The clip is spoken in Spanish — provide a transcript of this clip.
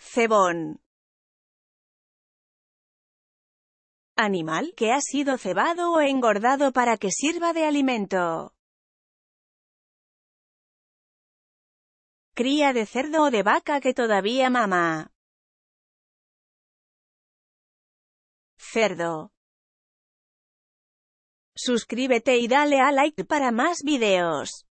Cebón. Animal que ha sido cebado o engordado para que sirva de alimento. Cría de cerdo o de vaca que todavía mama. Cerdo. Suscríbete y dale a like para más videos.